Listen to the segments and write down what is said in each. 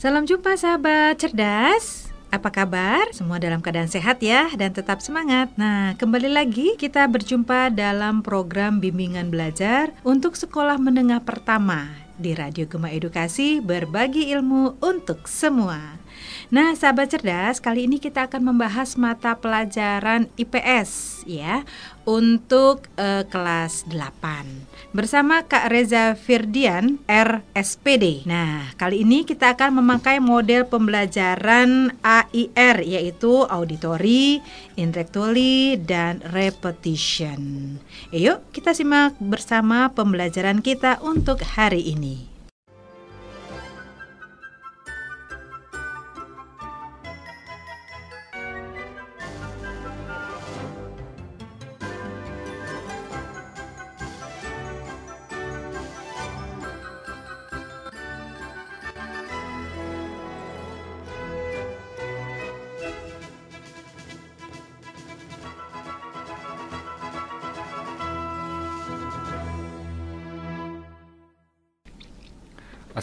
Salam jumpa sahabat cerdas. Apa kabar? Semua dalam keadaan sehat ya dan tetap semangat. Nah, kembali lagi kita berjumpa dalam program bimbingan belajar untuk sekolah menengah pertama di Radio Gema Edukasi berbagi ilmu untuk semua. Nah, sahabat cerdas, kali ini kita akan membahas mata pelajaran IPS ya untuk uh, kelas 8 bersama Kak Reza Firdian RSPD. Nah, kali ini kita akan memakai model pembelajaran AIR yaitu auditory, intellectually dan repetition. Yuk, kita simak bersama pembelajaran kita untuk hari ini.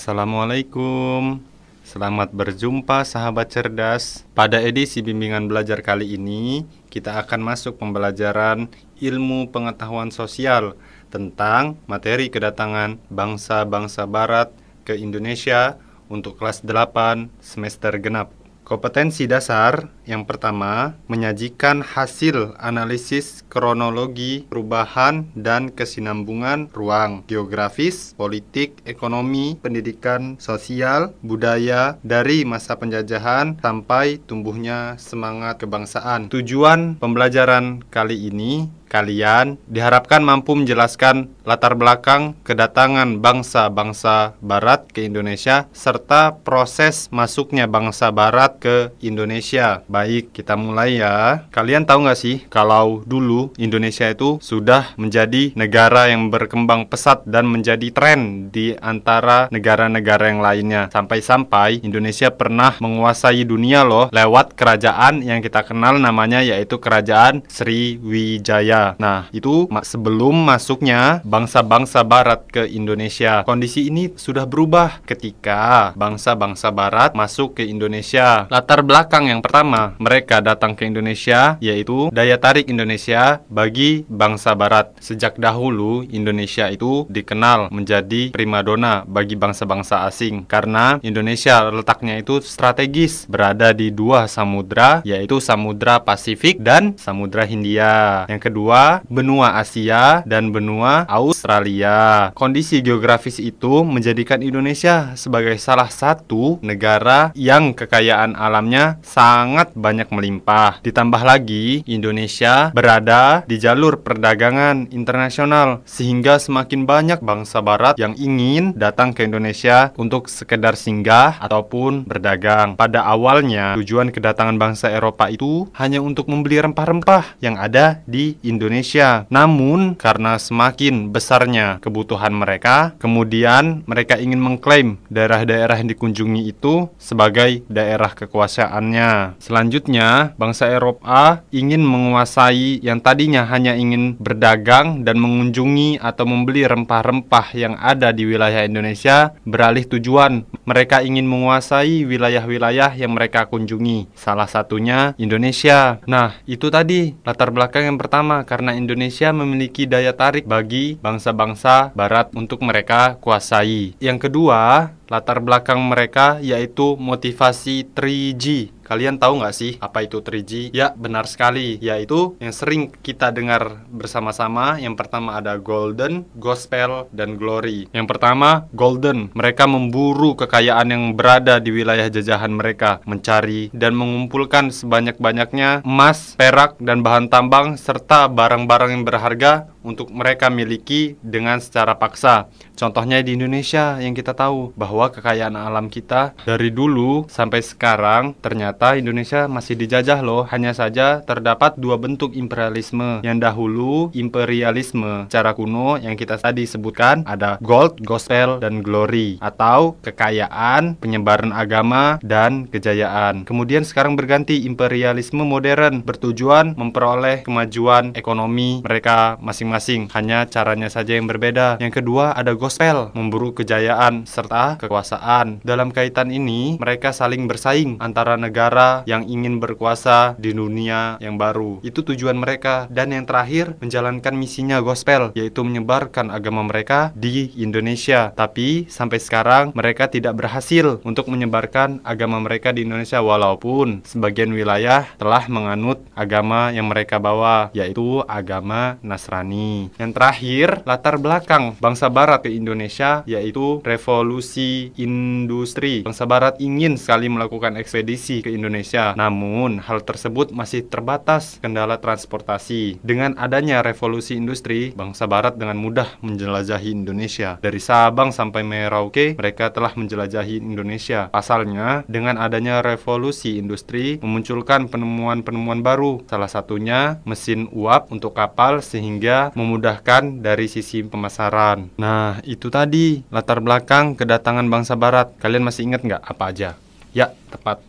Assalamualaikum. Selamat berjumpa sahabat cerdas. Pada edisi bimbingan belajar kali ini, kita akan masuk pembelajaran ilmu pengetahuan sosial tentang materi kedatangan bangsa-bangsa barat ke Indonesia untuk kelas 8 semester genap. Kompetensi dasar yang pertama, menyajikan hasil analisis kronologi perubahan dan kesinambungan ruang geografis, politik, ekonomi, pendidikan, sosial, budaya dari masa penjajahan sampai tumbuhnya semangat kebangsaan. Tujuan pembelajaran kali ini kalian diharapkan mampu menjelaskan latar belakang kedatangan bangsa-bangsa Barat ke Indonesia serta proses masuknya bangsa Barat ke Indonesia. Baik, kita mulai ya. Kalian tahu nggak sih kalau dulu Indonesia itu sudah menjadi negara yang berkembang pesat dan menjadi tren di antara negara-negara yang lainnya. Sampai-sampai Indonesia pernah menguasai dunia loh lewat kerajaan yang kita kenal namanya yaitu Kerajaan Sriwijaya. Nah, itu sebelum masuknya bangsa-bangsa barat ke Indonesia. Kondisi ini sudah berubah ketika bangsa-bangsa barat masuk ke Indonesia. Latar belakang yang pertama mereka datang ke Indonesia yaitu daya tarik Indonesia bagi bangsa barat. Sejak dahulu Indonesia itu dikenal menjadi primadona bagi bangsa-bangsa asing karena Indonesia letaknya itu strategis berada di dua samudra yaitu samudra Pasifik dan samudra Hindia. Yang kedua, benua Asia dan benua Australia. Kondisi geografis itu menjadikan Indonesia sebagai salah satu negara yang kekayaan alamnya sangat banyak melimpah. Ditambah lagi, Indonesia berada di jalur perdagangan internasional sehingga semakin banyak bangsa barat yang ingin datang ke Indonesia untuk sekedar singgah ataupun berdagang. Pada awalnya, tujuan kedatangan bangsa Eropa itu hanya untuk membeli rempah-rempah yang ada di Indonesia. Namun, karena semakin besarnya kebutuhan mereka, kemudian mereka ingin mengklaim daerah-daerah yang dikunjungi itu sebagai daerah kekuasaannya. Selanjutnya, Selanjutnya, bangsa Eropa ingin menguasai yang tadinya hanya ingin berdagang dan mengunjungi atau membeli rempah-rempah yang ada di wilayah Indonesia, beralih tujuan. Mereka ingin menguasai wilayah-wilayah yang mereka kunjungi, salah satunya Indonesia. Nah, itu tadi latar belakang yang pertama karena Indonesia memiliki daya tarik bagi bangsa-bangsa barat untuk mereka kuasai. Yang kedua, Latar belakang mereka yaitu motivasi 3G. Kalian tahu nggak sih apa itu 3G? Ya, benar sekali. Yaitu yang sering kita dengar bersama-sama. Yang pertama ada golden, gospel, dan glory. Yang pertama, golden. Mereka memburu kekayaan yang berada di wilayah jajahan mereka, mencari dan mengumpulkan sebanyak-banyaknya emas, perak, dan bahan tambang serta barang-barang yang berharga untuk mereka miliki dengan secara paksa. Contohnya di Indonesia yang kita tahu bahwa bahwa kekayaan alam kita dari dulu sampai sekarang ternyata Indonesia masih dijajah loh. Hanya saja terdapat dua bentuk imperialisme. Yang dahulu imperialisme cara kuno yang kita tadi sebutkan ada gold, gospel, dan glory atau kekayaan, penyebaran agama, dan kejayaan. Kemudian sekarang berganti imperialisme modern bertujuan memperoleh kemajuan ekonomi mereka masing-masing. Hanya caranya saja yang berbeda. Yang kedua ada gospel, memburu kejayaan serta ke kekuasaan. Dalam kaitan ini, mereka saling bersaing antara negara yang ingin berkuasa di dunia yang baru. Itu tujuan mereka. Dan yang terakhir, menjalankan misinya gospel, yaitu menyebarkan agama mereka di Indonesia. Tapi sampai sekarang mereka tidak berhasil untuk menyebarkan agama mereka di Indonesia walaupun sebagian wilayah telah menganut agama yang mereka bawa, yaitu agama Nasrani. Yang terakhir, latar belakang bangsa barat ke Indonesia yaitu revolusi industri. Bangsa Barat ingin sekali melakukan ekspedisi ke Indonesia, namun hal tersebut masih terbatas kendala transportasi. Dengan adanya revolusi industri, bangsa Barat dengan mudah menjelajahi Indonesia. Dari Sabang sampai Merauke, mereka telah menjelajahi Indonesia. Pasalnya, dengan adanya revolusi industri, memunculkan penemuan-penemuan baru, salah satunya mesin uap untuk kapal sehingga memudahkan dari sisi pemasaran. Nah, itu tadi latar belakang kedatangan bangsa barat. Kalian masih ingat nggak apa aja? Ya, tepat.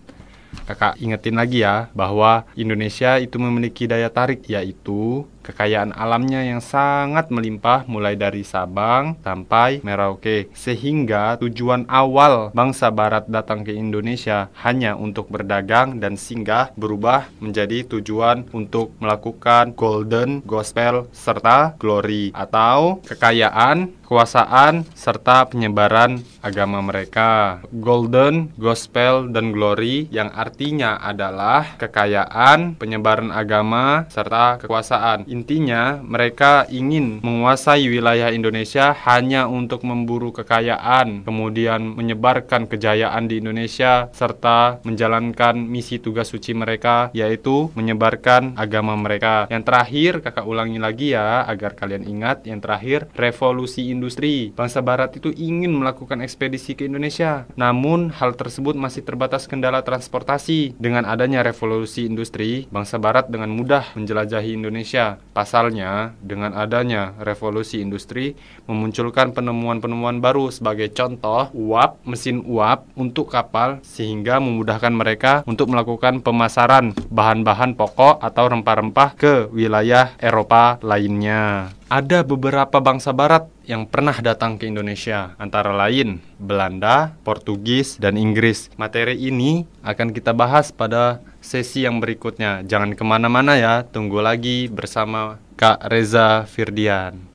Kakak ingetin lagi ya bahwa Indonesia itu memiliki daya tarik yaitu Kekayaan alamnya yang sangat melimpah mulai dari Sabang sampai Merauke sehingga tujuan awal bangsa barat datang ke Indonesia hanya untuk berdagang dan singgah berubah menjadi tujuan untuk melakukan golden gospel serta glory atau kekayaan kekuasaan, serta penyebaran agama mereka. Golden, Gospel, dan Glory yang artinya adalah kekayaan, penyebaran agama, serta kekuasaan. Intinya, mereka ingin menguasai wilayah Indonesia hanya untuk memburu kekayaan, kemudian menyebarkan kejayaan di Indonesia, serta menjalankan misi tugas suci mereka, yaitu menyebarkan agama mereka. Yang terakhir, kakak ulangi lagi ya, agar kalian ingat, yang terakhir, revolusi industri. Bangsa Barat itu ingin melakukan ekspedisi ke Indonesia, namun hal tersebut masih terbatas kendala transportasi. Dengan adanya revolusi industri, bangsa Barat dengan mudah menjelajahi Indonesia. Pasalnya, dengan adanya revolusi industri memunculkan penemuan-penemuan baru sebagai contoh uap, mesin uap untuk kapal sehingga memudahkan mereka untuk melakukan pemasaran bahan-bahan pokok atau rempah-rempah ke wilayah Eropa lainnya. Ada beberapa bangsa barat yang pernah datang ke Indonesia, antara lain Belanda, Portugis, dan Inggris. Materi ini akan kita bahas pada sesi yang berikutnya. Jangan kemana-mana ya, tunggu lagi bersama Kak Reza Firdian.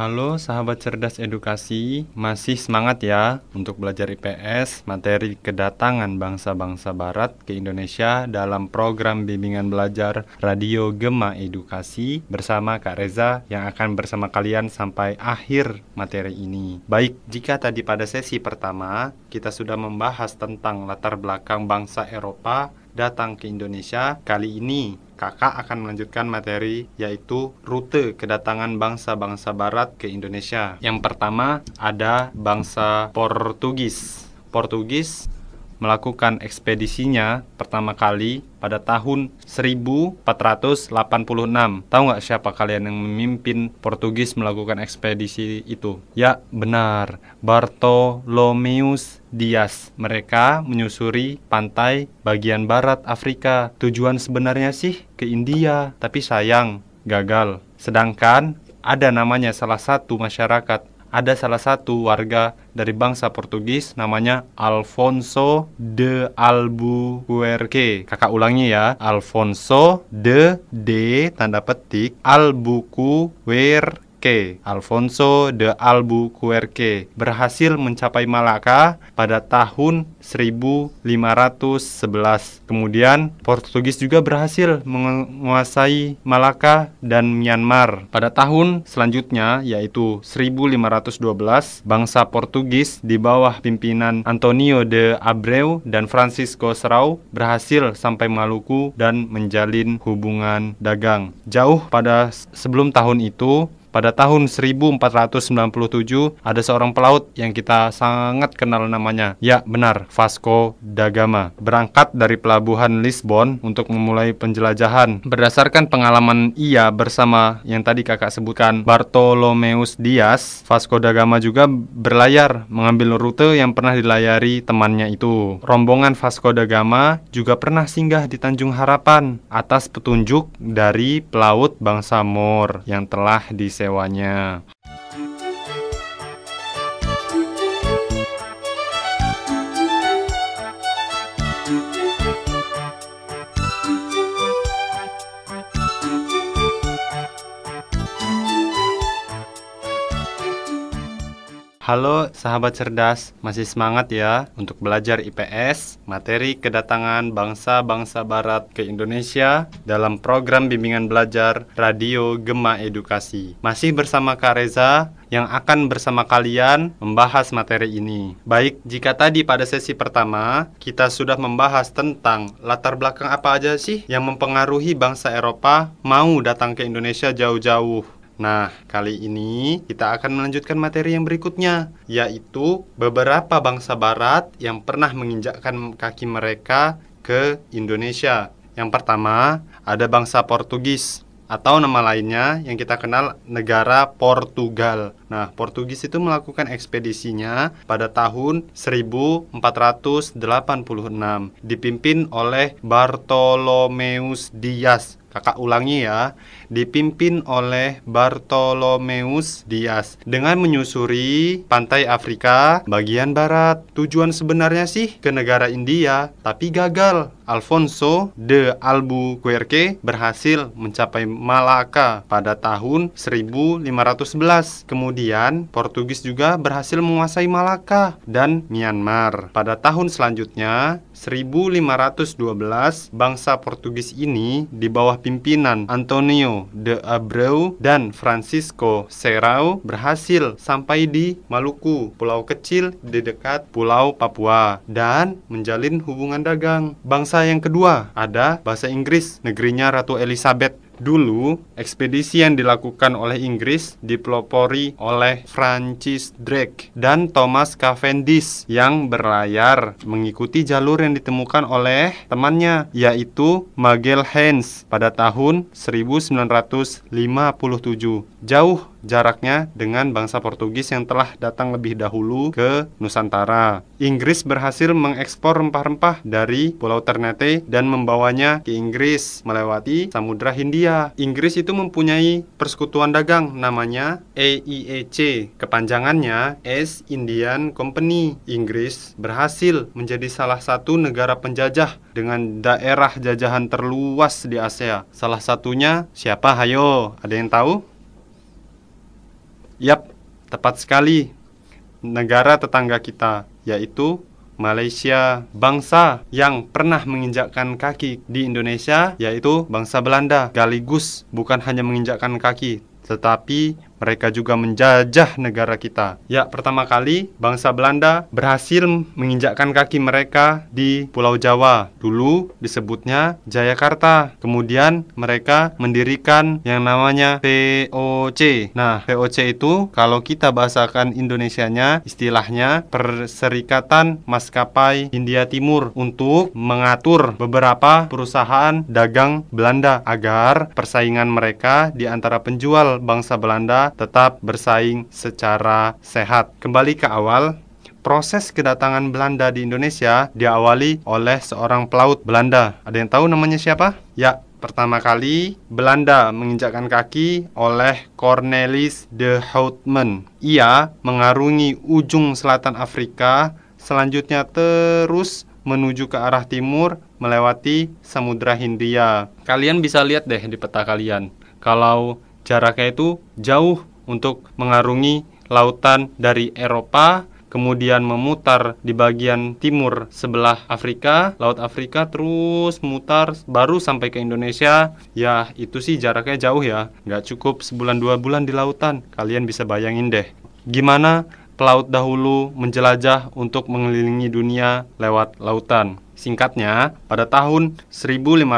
Halo sahabat cerdas edukasi, masih semangat ya untuk belajar IPS, materi kedatangan bangsa-bangsa barat ke Indonesia dalam program bimbingan belajar Radio Gema Edukasi bersama Kak Reza yang akan bersama kalian sampai akhir materi ini. Baik, jika tadi pada sesi pertama kita sudah membahas tentang latar belakang bangsa Eropa datang ke Indonesia, kali ini kakak akan melanjutkan materi yaitu rute kedatangan bangsa-bangsa barat ke Indonesia. Yang pertama ada bangsa Portugis. Portugis melakukan ekspedisinya pertama kali pada tahun 1486. Tahu nggak siapa kalian yang memimpin Portugis melakukan ekspedisi itu? Ya, benar. Bartolomeus Dias. Mereka menyusuri pantai bagian barat Afrika. Tujuan sebenarnya sih ke India, tapi sayang gagal. Sedangkan ada namanya salah satu masyarakat ada salah satu warga dari bangsa Portugis namanya Alfonso de Albuquerque. Kakak ulangi ya, Alfonso de de tanda petik Albuquerque Albuquerque, Alfonso de Albuquerque, berhasil mencapai Malaka pada tahun 1511. Kemudian Portugis juga berhasil menguasai Malaka dan Myanmar. Pada tahun selanjutnya yaitu 1512, bangsa Portugis di bawah pimpinan Antonio de Abreu dan Francisco Serau berhasil sampai Maluku dan menjalin hubungan dagang. Jauh pada sebelum tahun itu, pada tahun 1497 ada seorang pelaut yang kita sangat kenal namanya. Ya, benar, Vasco da Gama. Berangkat dari pelabuhan Lisbon untuk memulai penjelajahan. Berdasarkan pengalaman ia bersama yang tadi Kakak sebutkan Bartolomeus Dias, Vasco da Gama juga berlayar mengambil rute yang pernah dilayari temannya itu. Rombongan Vasco da Gama juga pernah singgah di Tanjung Harapan atas petunjuk dari pelaut bangsa Moor yang telah di sewanya. Halo sahabat cerdas, masih semangat ya untuk belajar IPS, materi kedatangan bangsa-bangsa barat ke Indonesia dalam program bimbingan belajar Radio Gema Edukasi. Masih bersama Kak Reza yang akan bersama kalian membahas materi ini. Baik, jika tadi pada sesi pertama kita sudah membahas tentang latar belakang apa aja sih yang mempengaruhi bangsa Eropa mau datang ke Indonesia jauh-jauh Nah, kali ini kita akan melanjutkan materi yang berikutnya, yaitu beberapa bangsa barat yang pernah menginjakkan kaki mereka ke Indonesia. Yang pertama, ada bangsa Portugis atau nama lainnya yang kita kenal negara Portugal. Nah, Portugis itu melakukan ekspedisinya pada tahun 1486 dipimpin oleh Bartolomeus Dias kakak ulangi ya, dipimpin oleh Bartolomeus Dias dengan menyusuri pantai Afrika bagian barat. Tujuan sebenarnya sih ke negara India, tapi gagal. Alfonso de Albuquerque berhasil mencapai Malaka pada tahun 1511. Kemudian Portugis juga berhasil menguasai Malaka dan Myanmar. Pada tahun selanjutnya, 1512, bangsa Portugis ini di bawah pimpinan Antonio de Abreu dan Francisco Serrao berhasil sampai di Maluku, pulau kecil di dekat Pulau Papua, dan menjalin hubungan dagang. Bangsa yang kedua ada bahasa Inggris, negerinya Ratu Elizabeth Dulu, ekspedisi yang dilakukan oleh Inggris dipelopori oleh Francis Drake dan Thomas Cavendish yang berlayar mengikuti jalur yang ditemukan oleh temannya yaitu Hens pada tahun 1957. Jauh jaraknya dengan bangsa Portugis yang telah datang lebih dahulu ke Nusantara. Inggris berhasil mengekspor rempah-rempah dari Pulau Ternate dan membawanya ke Inggris melewati Samudra Hindia. Inggris itu mempunyai persekutuan dagang namanya AIEC. Kepanjangannya East Indian Company. Inggris berhasil menjadi salah satu negara penjajah dengan daerah jajahan terluas di Asia. Salah satunya siapa? Hayo, ada yang tahu? Yap, tepat sekali. Negara tetangga kita, yaitu Malaysia, bangsa yang pernah menginjakkan kaki di Indonesia, yaitu bangsa Belanda, Galigus, bukan hanya menginjakkan kaki, tetapi mereka juga menjajah negara kita. Ya, pertama kali bangsa Belanda berhasil menginjakkan kaki mereka di Pulau Jawa. Dulu disebutnya Jayakarta. Kemudian mereka mendirikan yang namanya VOC. Nah, VOC itu kalau kita bahasakan Indonesianya, istilahnya Perserikatan Maskapai India Timur untuk mengatur beberapa perusahaan dagang Belanda agar persaingan mereka di antara penjual bangsa Belanda tetap bersaing secara sehat. Kembali ke awal, proses kedatangan Belanda di Indonesia diawali oleh seorang pelaut Belanda. Ada yang tahu namanya siapa? Ya, pertama kali Belanda menginjakkan kaki oleh Cornelis de Houtman. Ia mengarungi ujung selatan Afrika, selanjutnya terus menuju ke arah timur melewati Samudra Hindia. Kalian bisa lihat deh di peta kalian. Kalau jaraknya itu jauh untuk mengarungi lautan dari Eropa kemudian memutar di bagian timur sebelah Afrika, Laut Afrika terus mutar baru sampai ke Indonesia. Ya, itu sih jaraknya jauh ya. Nggak cukup sebulan dua bulan di lautan. Kalian bisa bayangin deh. Gimana pelaut dahulu menjelajah untuk mengelilingi dunia lewat lautan. Singkatnya, pada tahun 1596,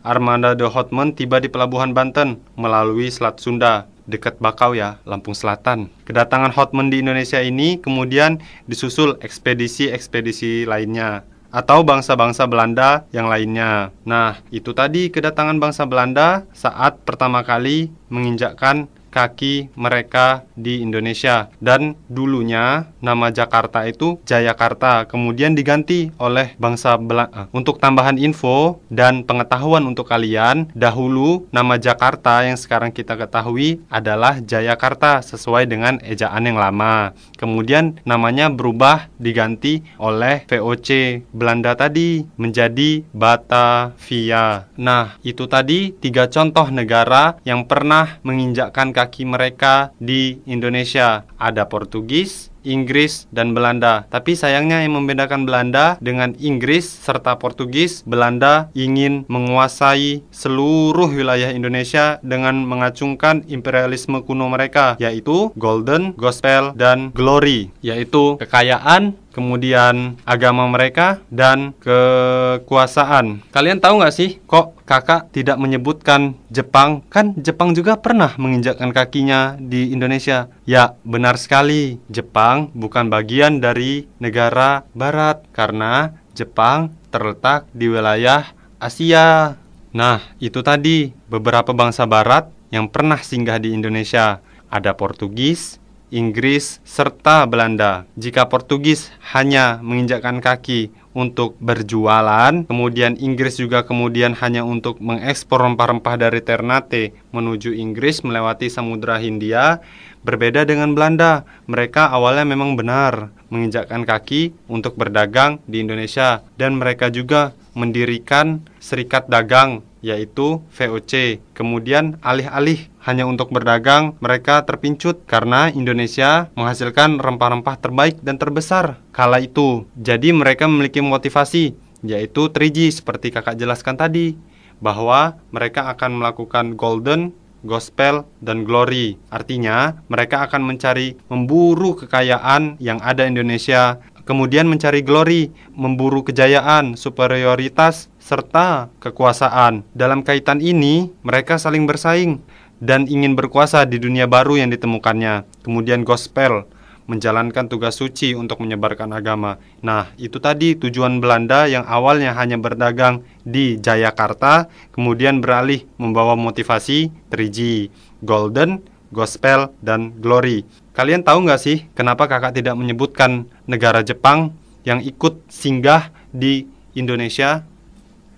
armada The Hotman tiba di pelabuhan Banten melalui Selat Sunda dekat Bakau ya, Lampung Selatan. Kedatangan Hotman di Indonesia ini kemudian disusul ekspedisi-ekspedisi lainnya atau bangsa-bangsa Belanda yang lainnya. Nah, itu tadi kedatangan bangsa Belanda saat pertama kali menginjakkan kaki mereka di Indonesia. Dan dulunya nama Jakarta itu Jayakarta, kemudian diganti oleh bangsa Belanda. Eh, untuk tambahan info dan pengetahuan untuk kalian, dahulu nama Jakarta yang sekarang kita ketahui adalah Jayakarta sesuai dengan ejaan yang lama. Kemudian namanya berubah diganti oleh VOC Belanda tadi menjadi Batavia. Nah, itu tadi tiga contoh negara yang pernah menginjakkan kaki kaki mereka di Indonesia. Ada Portugis, Inggris, dan Belanda. Tapi sayangnya yang membedakan Belanda dengan Inggris serta Portugis, Belanda ingin menguasai seluruh wilayah Indonesia dengan mengacungkan imperialisme kuno mereka, yaitu Golden, Gospel, dan Glory, yaitu kekayaan, kemudian agama mereka dan kekuasaan. Kalian tahu nggak sih kok kakak tidak menyebutkan Jepang? Kan Jepang juga pernah menginjakkan kakinya di Indonesia. Ya, benar sekali. Jepang bukan bagian dari negara barat karena Jepang terletak di wilayah Asia. Nah, itu tadi beberapa bangsa barat yang pernah singgah di Indonesia. Ada Portugis, Inggris, serta Belanda. Jika Portugis hanya menginjakkan kaki untuk berjualan, kemudian Inggris juga kemudian hanya untuk mengekspor rempah-rempah dari Ternate menuju Inggris melewati Samudra Hindia, berbeda dengan Belanda. Mereka awalnya memang benar menginjakkan kaki untuk berdagang di Indonesia dan mereka juga mendirikan serikat dagang yaitu VOC. Kemudian alih-alih hanya untuk berdagang, mereka terpincut karena Indonesia menghasilkan rempah-rempah terbaik dan terbesar kala itu. Jadi mereka memiliki motivasi yaitu 3G seperti kakak jelaskan tadi bahwa mereka akan melakukan golden gospel, dan glory. Artinya, mereka akan mencari memburu kekayaan yang ada Indonesia, kemudian mencari glory, memburu kejayaan, superioritas, serta kekuasaan. Dalam kaitan ini, mereka saling bersaing dan ingin berkuasa di dunia baru yang ditemukannya. Kemudian gospel, menjalankan tugas suci untuk menyebarkan agama. Nah, itu tadi tujuan Belanda yang awalnya hanya berdagang di Jayakarta, kemudian beralih membawa motivasi 3G, Golden, Gospel, dan Glory. Kalian tahu nggak sih kenapa kakak tidak menyebutkan negara Jepang yang ikut singgah di Indonesia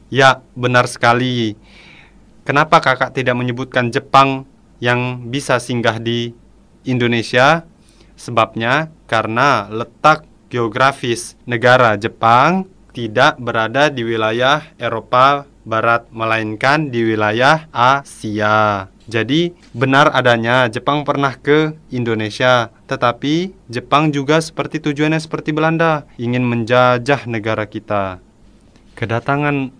Ya, benar sekali. Kenapa kakak tidak menyebutkan Jepang yang bisa singgah di Indonesia? Sebabnya karena letak geografis negara Jepang tidak berada di wilayah Eropa Barat, melainkan di wilayah Asia. Jadi, benar adanya Jepang pernah ke Indonesia, tetapi Jepang juga seperti tujuannya seperti Belanda, ingin menjajah negara kita. Kedatangan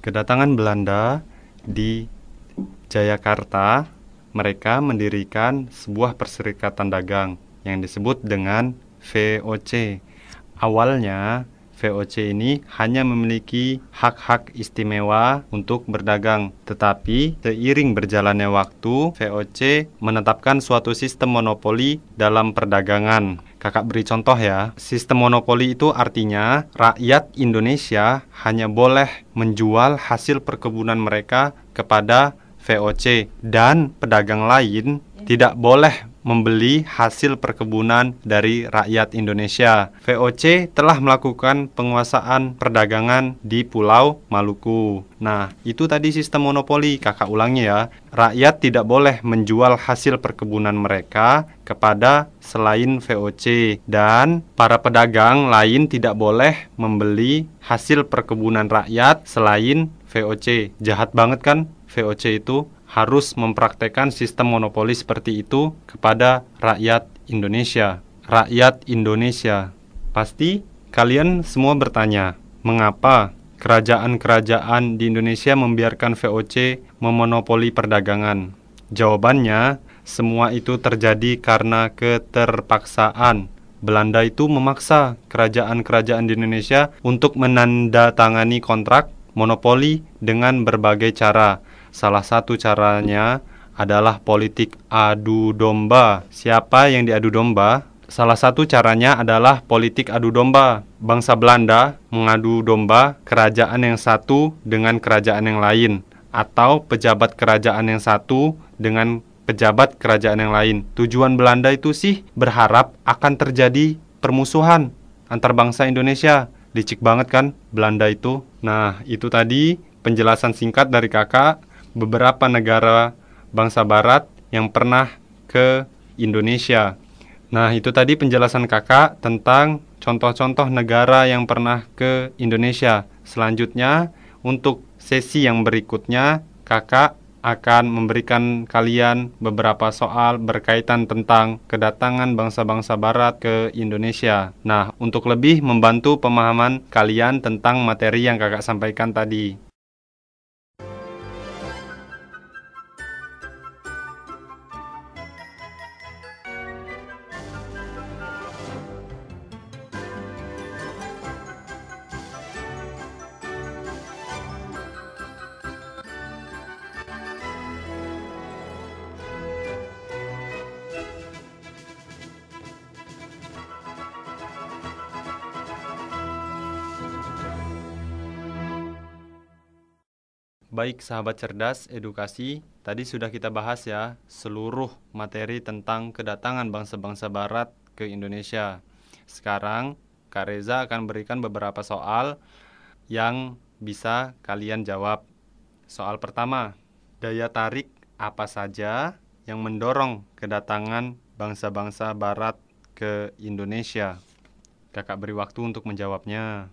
Kedatangan Belanda di Jayakarta, mereka mendirikan sebuah perserikatan dagang yang disebut dengan VOC. Awalnya, VOC ini hanya memiliki hak-hak istimewa untuk berdagang. Tetapi seiring berjalannya waktu, VOC menetapkan suatu sistem monopoli dalam perdagangan. Kakak beri contoh ya. Sistem monopoli itu artinya rakyat Indonesia hanya boleh menjual hasil perkebunan mereka kepada VOC dan pedagang lain tidak boleh membeli hasil perkebunan dari rakyat Indonesia. VOC telah melakukan penguasaan perdagangan di Pulau Maluku. Nah, itu tadi sistem monopoli, kakak ulangnya ya. Rakyat tidak boleh menjual hasil perkebunan mereka kepada selain VOC dan para pedagang lain tidak boleh membeli hasil perkebunan rakyat selain VOC. Jahat banget kan VOC itu? harus mempraktekkan sistem monopoli seperti itu kepada rakyat Indonesia. Rakyat Indonesia. Pasti kalian semua bertanya, mengapa kerajaan-kerajaan di Indonesia membiarkan VOC memonopoli perdagangan? Jawabannya, semua itu terjadi karena keterpaksaan. Belanda itu memaksa kerajaan-kerajaan di Indonesia untuk menandatangani kontrak monopoli dengan berbagai cara Salah satu caranya adalah politik adu domba. Siapa yang diadu domba? Salah satu caranya adalah politik adu domba. Bangsa Belanda mengadu domba kerajaan yang satu dengan kerajaan yang lain atau pejabat kerajaan yang satu dengan pejabat kerajaan yang lain. Tujuan Belanda itu sih berharap akan terjadi permusuhan antar bangsa Indonesia. Licik banget kan Belanda itu. Nah, itu tadi penjelasan singkat dari kakak beberapa negara bangsa barat yang pernah ke Indonesia. Nah, itu tadi penjelasan Kakak tentang contoh-contoh negara yang pernah ke Indonesia. Selanjutnya, untuk sesi yang berikutnya, Kakak akan memberikan kalian beberapa soal berkaitan tentang kedatangan bangsa-bangsa barat ke Indonesia. Nah, untuk lebih membantu pemahaman kalian tentang materi yang Kakak sampaikan tadi. Baik sahabat cerdas edukasi, tadi sudah kita bahas ya seluruh materi tentang kedatangan bangsa-bangsa barat ke Indonesia. Sekarang Kak Reza akan berikan beberapa soal yang bisa kalian jawab. Soal pertama, daya tarik apa saja yang mendorong kedatangan bangsa-bangsa barat ke Indonesia? Kakak beri waktu untuk menjawabnya.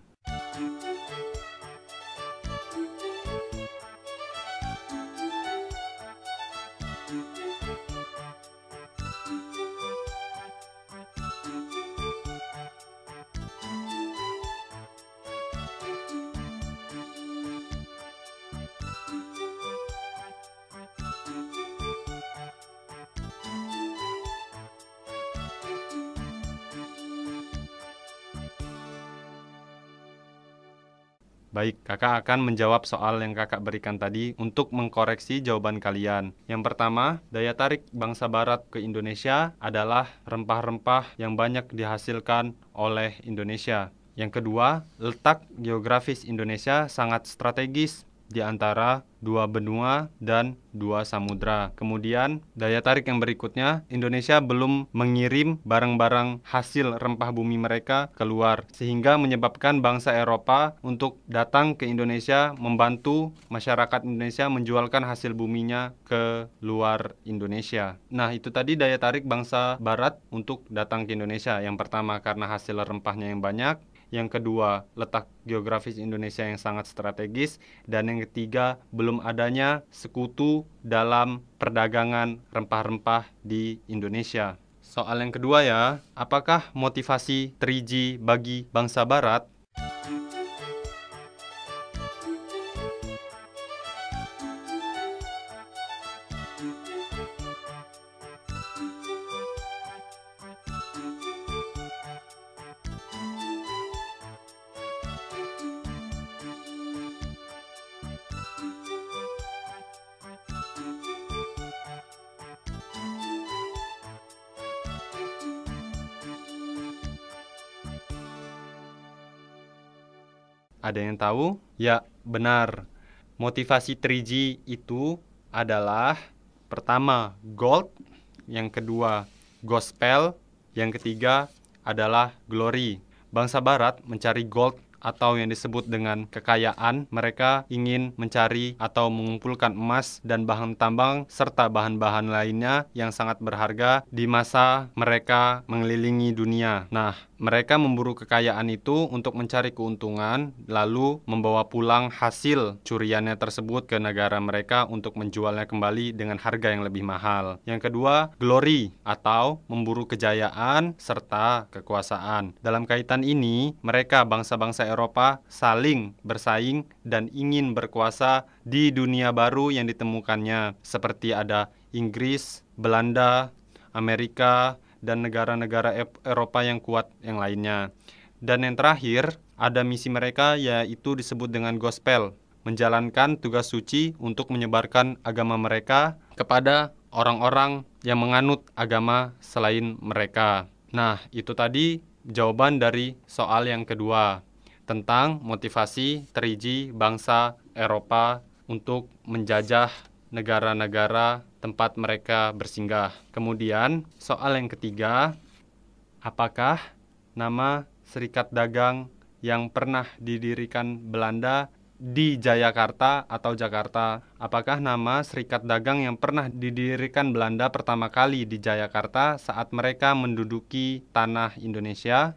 Kakak akan menjawab soal yang kakak berikan tadi untuk mengkoreksi jawaban kalian. Yang pertama, daya tarik bangsa barat ke Indonesia adalah rempah-rempah yang banyak dihasilkan oleh Indonesia. Yang kedua, letak geografis Indonesia sangat strategis di antara dua benua dan dua samudra. Kemudian daya tarik yang berikutnya, Indonesia belum mengirim barang-barang hasil rempah bumi mereka keluar sehingga menyebabkan bangsa Eropa untuk datang ke Indonesia membantu masyarakat Indonesia menjualkan hasil buminya ke luar Indonesia. Nah, itu tadi daya tarik bangsa barat untuk datang ke Indonesia. Yang pertama karena hasil rempahnya yang banyak, yang kedua letak geografis Indonesia yang sangat strategis, dan yang ketiga belum adanya sekutu dalam perdagangan rempah-rempah di Indonesia. Soal yang kedua ya, apakah motivasi 3G bagi bangsa barat? Ada yang tahu? Ya, benar. Motivasi 3G itu adalah pertama gold, yang kedua gospel, yang ketiga adalah glory. Bangsa barat mencari gold atau yang disebut dengan kekayaan, mereka ingin mencari atau mengumpulkan emas dan bahan tambang serta bahan-bahan lainnya yang sangat berharga di masa mereka mengelilingi dunia. Nah, mereka memburu kekayaan itu untuk mencari keuntungan, lalu membawa pulang hasil curiannya tersebut ke negara mereka untuk menjualnya kembali dengan harga yang lebih mahal. Yang kedua, glory atau memburu kejayaan serta kekuasaan. Dalam kaitan ini, mereka bangsa-bangsa Eropa saling bersaing dan ingin berkuasa di dunia baru yang ditemukannya, seperti ada Inggris, Belanda, Amerika, dan negara-negara Eropa yang kuat yang lainnya. Dan yang terakhir, ada misi mereka yaitu disebut dengan gospel, menjalankan tugas suci untuk menyebarkan agama mereka kepada orang-orang yang menganut agama selain mereka. Nah, itu tadi jawaban dari soal yang kedua tentang motivasi teriji bangsa Eropa untuk menjajah negara-negara tempat mereka bersinggah. Kemudian, soal yang ketiga, apakah nama serikat dagang yang pernah didirikan Belanda di Jayakarta atau Jakarta? Apakah nama serikat dagang yang pernah didirikan Belanda pertama kali di Jayakarta saat mereka menduduki tanah Indonesia?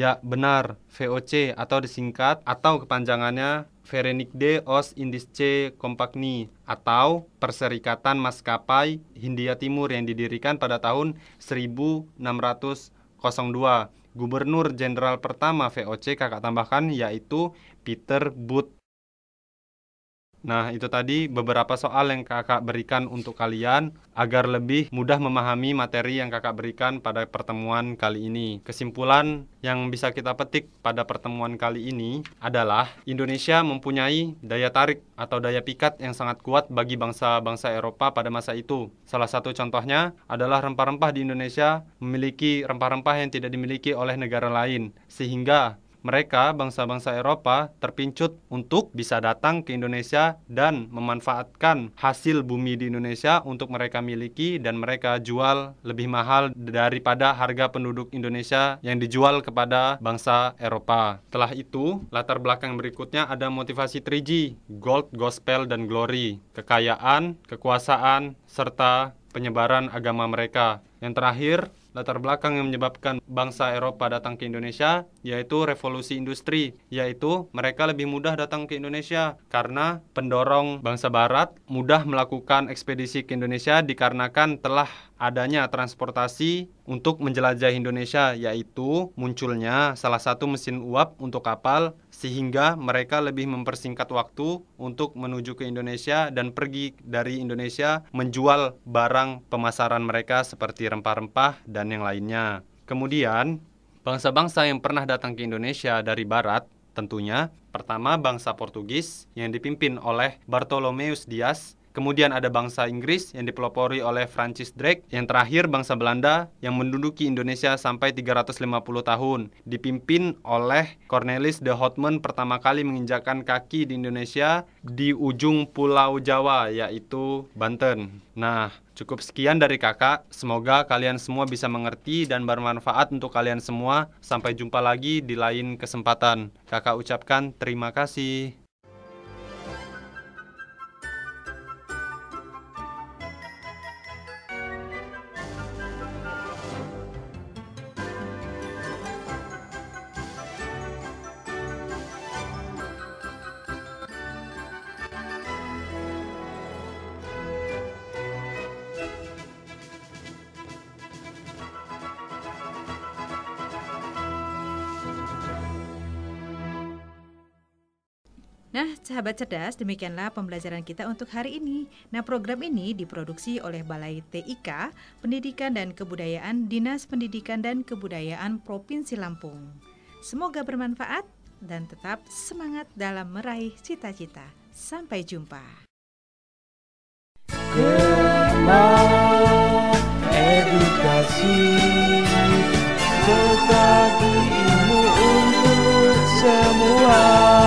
Ya, benar. VOC atau disingkat atau kepanjangannya Vereinigde Ostindische Compagnie atau Perserikatan Maskapai Hindia Timur yang didirikan pada tahun 1602. Gubernur Jenderal pertama VOC kakak tambahkan yaitu Peter Booth. Nah, itu tadi beberapa soal yang Kakak berikan untuk kalian agar lebih mudah memahami materi yang Kakak berikan pada pertemuan kali ini. Kesimpulan yang bisa kita petik pada pertemuan kali ini adalah Indonesia mempunyai daya tarik atau daya pikat yang sangat kuat bagi bangsa-bangsa Eropa pada masa itu. Salah satu contohnya adalah rempah-rempah di Indonesia memiliki rempah-rempah yang tidak dimiliki oleh negara lain, sehingga mereka, bangsa-bangsa Eropa, terpincut untuk bisa datang ke Indonesia dan memanfaatkan hasil bumi di Indonesia untuk mereka miliki dan mereka jual lebih mahal daripada harga penduduk Indonesia yang dijual kepada bangsa Eropa. Setelah itu, latar belakang berikutnya ada motivasi 3G, gold, gospel, dan glory, kekayaan, kekuasaan, serta penyebaran agama mereka. Yang terakhir, latar belakang yang menyebabkan bangsa Eropa datang ke Indonesia yaitu revolusi industri, yaitu mereka lebih mudah datang ke Indonesia karena pendorong bangsa barat mudah melakukan ekspedisi ke Indonesia dikarenakan telah adanya transportasi untuk menjelajah Indonesia yaitu munculnya salah satu mesin uap untuk kapal sehingga mereka lebih mempersingkat waktu untuk menuju ke Indonesia dan pergi dari Indonesia menjual barang pemasaran mereka seperti rempah-rempah dan yang lainnya. Kemudian Bangsa-bangsa yang pernah datang ke Indonesia dari Barat tentunya pertama bangsa Portugis yang dipimpin oleh Bartolomeus Dias Kemudian ada bangsa Inggris yang dipelopori oleh Francis Drake. Yang terakhir bangsa Belanda yang menduduki Indonesia sampai 350 tahun. Dipimpin oleh Cornelis de Houtman pertama kali menginjakan kaki di Indonesia di ujung Pulau Jawa yaitu Banten. Nah, Cukup sekian dari kakak. Semoga kalian semua bisa mengerti dan bermanfaat untuk kalian semua. Sampai jumpa lagi di lain kesempatan. Kakak ucapkan terima kasih. Nah, sahabat cerdas, demikianlah pembelajaran kita untuk hari ini. Nah, program ini diproduksi oleh Balai TIK, Pendidikan dan Kebudayaan Dinas Pendidikan dan Kebudayaan Provinsi Lampung. Semoga bermanfaat dan tetap semangat dalam meraih cita-cita. Sampai jumpa. edukasi ilmu untuk semua.